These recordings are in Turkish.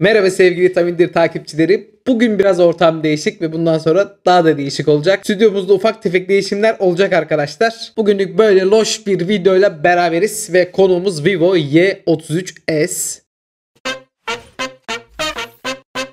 Merhaba sevgili Tamindir takipçileri. Bugün biraz ortam değişik ve bundan sonra daha da değişik olacak. Stüdyomuzda ufak tefek değişimler olacak arkadaşlar. Bugünlük böyle loş bir videoyla beraberiz ve konuğumuz Vivo Y33s.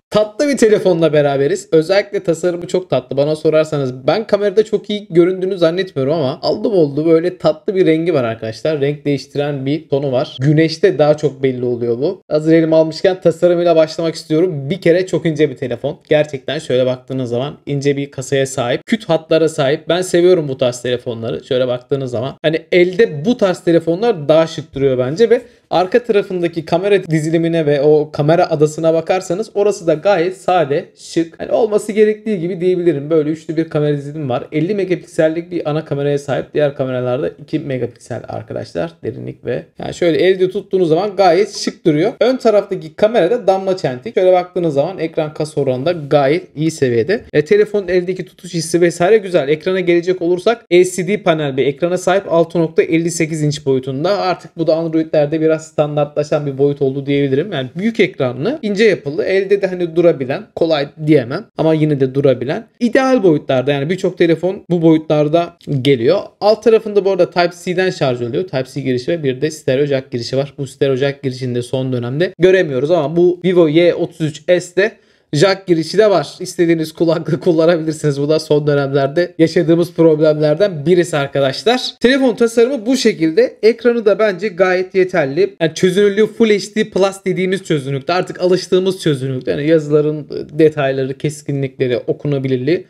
Tatlı bir telefonla beraberiz. Özellikle tasarımı çok tatlı. Bana sorarsanız ben kamerada çok iyi göründüğünü zannetmiyorum ama aldım oldu böyle tatlı bir rengi var arkadaşlar. Renk değiştiren bir tonu var. Güneşte daha çok belli oluyor bu. Hazır elim almışken tasarımıyla başlamak istiyorum. Bir kere çok ince bir telefon. Gerçekten şöyle baktığınız zaman ince bir kasaya sahip. Küt hatlara sahip. Ben seviyorum bu tarz telefonları. Şöyle baktığınız zaman. Hani elde bu tarz telefonlar daha şık duruyor bence ve Arka tarafındaki kamera dizilimine ve o kamera adasına bakarsanız orası da gayet sade, şık. Yani olması gerektiği gibi diyebilirim. Böyle üçlü bir kamera dizilimi var. 50 megapiksellik bir ana kameraya sahip. Diğer kameralarda 2 megapiksel arkadaşlar derinlik ve yani şöyle elde tuttuğunuz zaman gayet şık duruyor. Ön taraftaki kamerada damla çentik. Şöyle baktığınız zaman ekran kas oranı da gayet iyi seviyede. E, telefonun eldeki tutuş hissi vesaire güzel. Ekrana gelecek olursak LCD panel bir ekrana sahip 6.58 inç boyutunda. Artık bu da Android'lerde biraz biraz standartlaşan bir boyut oldu diyebilirim. Yani büyük ekranlı, ince yapılı, elde de hani durabilen, kolay diyemem ama yine de durabilen. ideal boyutlarda yani birçok telefon bu boyutlarda geliyor. Alt tarafında bu arada Type-C'den şarj oluyor. Type-C girişi ve bir de stereo jack girişi var. Bu stereo jack girişini de son dönemde göremiyoruz ama bu Vivo Y33S'de jack girişi de var. İstediğiniz kulaklık kullanabilirsiniz. Bu da son dönemlerde yaşadığımız problemlerden birisi arkadaşlar. Telefon tasarımı bu şekilde. Ekranı da bence gayet yeterli. Yani çözünürlüğü Full HD Plus dediğimiz çözünürlükte. Artık alıştığımız çözünürlükte. Yani yazıların e, detayları, keskinlikleri, okunabilirliği.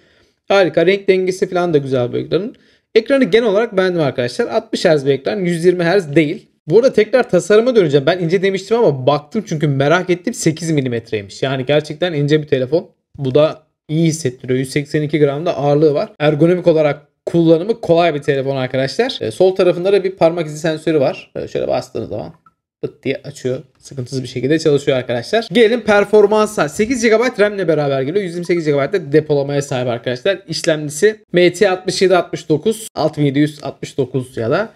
Harika. Renk dengesi falan da güzel bu ekranın. Ekranı genel olarak beğendim arkadaşlar. 60 Hz bir ekran. 120 Hz değil. Bu arada tekrar tasarıma döneceğim. Ben ince demiştim ama baktım çünkü merak ettim 8 milimetreymiş. Yani gerçekten ince bir telefon. Bu da iyi hissettiriyor. 182 gramda ağırlığı var. Ergonomik olarak kullanımı kolay bir telefon arkadaşlar. Ee, sol tarafında da bir parmak izi sensörü var. şöyle bastığınız zaman pıt diye açıyor. Sıkıntısız bir şekilde çalışıyor arkadaşlar. Gelin performansa. 8 GB RAM ile beraber geliyor. 128 GB de depolamaya sahip arkadaşlar. İşlemcisi MT6769 6769 ya da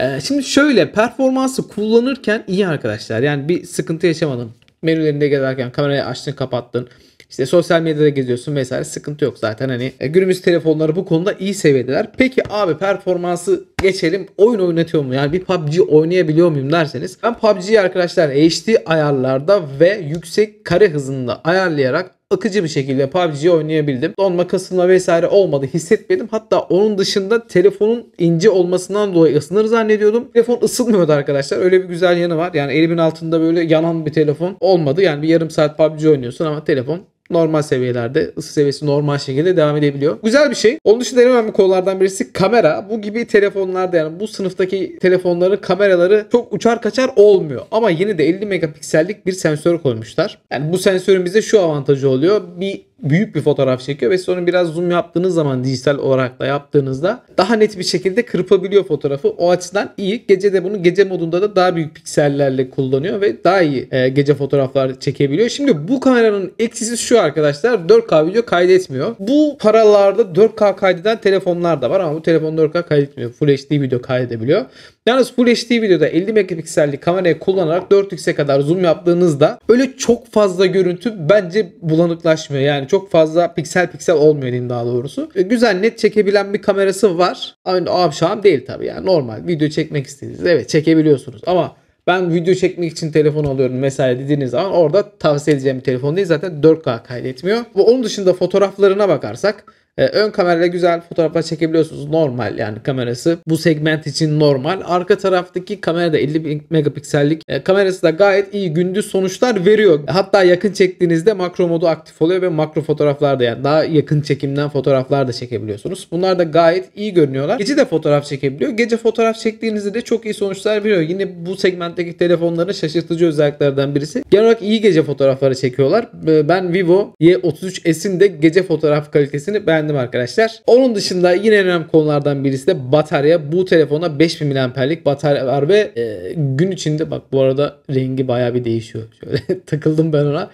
ee, şimdi şöyle performansı kullanırken iyi arkadaşlar. Yani bir sıkıntı yaşamadın. Menülerinde gezerken kamerayı açtın kapattın. İşte sosyal medyada geziyorsun vesaire sıkıntı yok zaten hani. E, günümüz telefonları bu konuda iyi seviyedeler. Peki abi performansı geçelim. Oyun oynatıyor mu? Yani bir PUBG oynayabiliyor muyum derseniz. Ben PUBG'yi arkadaşlar HD ayarlarda ve yüksek kare hızında ayarlayarak akıcı bir şekilde PUBG'yi oynayabildim. Donma kasılma vesaire olmadı hissetmedim. Hatta onun dışında telefonun ince olmasından dolayı ısınır zannediyordum. Telefon ısınmıyordu arkadaşlar. Öyle bir güzel yanı var. Yani elimin altında böyle yanan bir telefon olmadı. Yani bir yarım saat PUBG oynuyorsun ama telefon normal seviyelerde ısı seviyesi normal şekilde devam edebiliyor. Güzel bir şey. Onun dışında en önemli konulardan birisi kamera. Bu gibi telefonlarda yani bu sınıftaki telefonları kameraları çok uçar kaçar olmuyor. Ama yine de 50 megapiksellik bir sensör koymuşlar. Yani bu sensörün bize şu avantajı oluyor. Bir büyük bir fotoğraf çekiyor ve sonra biraz zoom yaptığınız zaman dijital olarak da yaptığınızda daha net bir şekilde kırpabiliyor fotoğrafı. O açıdan iyi. Gece de bunu gece modunda da daha büyük piksellerle kullanıyor ve daha iyi e, gece fotoğraflar çekebiliyor. Şimdi bu kameranın eksisi şu arkadaşlar 4K video kaydetmiyor. Bu paralarda 4K kaydeden telefonlar da var ama bu telefon 4K kaydetmiyor. Full HD video kaydedebiliyor. Yalnız Full HD videoda 50 megapiksellik kamerayı kullanarak 4x'e kadar zoom yaptığınızda öyle çok fazla görüntü bence bulanıklaşmıyor. Yani yani çok fazla piksel piksel olmuyor diyeyim daha doğrusu. E, güzel net çekebilen bir kamerası var. Aynı avşam değil tabii yani normal video çekmek istediğiniz evet çekebiliyorsunuz ama ben video çekmek için telefon alıyorum mesela dediğiniz zaman orada tavsiye edeceğim bir telefon değil. Zaten 4K kaydetmiyor. Ve onun dışında fotoğraflarına bakarsak e, ön kamerayla güzel fotoğraflar çekebiliyorsunuz. Normal yani kamerası. Bu segment için normal. Arka taraftaki kamera da 50 megapiksellik. E, kamerası da gayet iyi gündüz sonuçlar veriyor. Hatta yakın çektiğinizde makro modu aktif oluyor ve makro fotoğraflar da yani daha yakın çekimden fotoğraflar da çekebiliyorsunuz. Bunlar da gayet iyi görünüyorlar. Gece de fotoğraf çekebiliyor. Gece fotoğraf çektiğinizde de çok iyi sonuçlar veriyor. Yine bu segmentteki telefonların şaşırtıcı özelliklerden birisi. Genel olarak iyi gece fotoğrafları çekiyorlar. E, ben Vivo Y33S'in de gece fotoğraf kalitesini ben beğendim arkadaşlar. Onun dışında yine önemli konulardan birisi de batarya. Bu telefona 5000 mAh'lik batarya var ve e, gün içinde bak bu arada rengi baya bir değişiyor. Şöyle takıldım ben ona.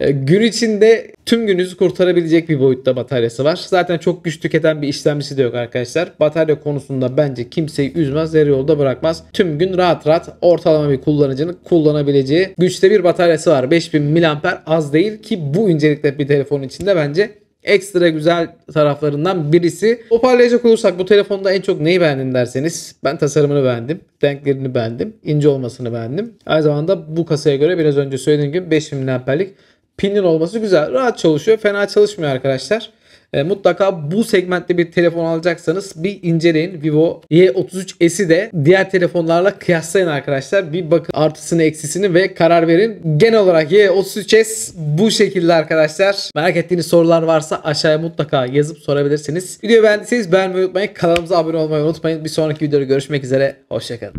E, gün içinde tüm gününüzü kurtarabilecek bir boyutta bataryası var. Zaten çok güç tüketen bir işlemcisi de yok arkadaşlar. Batarya konusunda bence kimseyi üzmez, yarı yolda bırakmaz. Tüm gün rahat rahat ortalama bir kullanıcının kullanabileceği güçte bir bataryası var. 5000 mAh az değil ki bu incelikte bir telefon içinde bence ekstra güzel taraflarından birisi. Toparlayacak olursak bu telefonda en çok neyi beğendin derseniz ben tasarımını beğendim. Renklerini beğendim. ince olmasını beğendim. Aynı zamanda bu kasaya göre biraz önce söylediğim gibi 5000 mAh'lik pinin olması güzel. Rahat çalışıyor. Fena çalışmıyor arkadaşlar. E, mutlaka bu segmentte bir telefon alacaksanız bir inceleyin. Vivo Y33s'i de diğer telefonlarla kıyaslayın arkadaşlar. Bir bakın artısını eksisini ve karar verin. Genel olarak Y33s bu şekilde arkadaşlar. Merak ettiğiniz sorular varsa aşağıya mutlaka yazıp sorabilirsiniz. Videoyu beğendiyseniz beğenmeyi unutmayın. Kanalımıza abone olmayı unutmayın. Bir sonraki videoda görüşmek üzere. Hoşçakalın.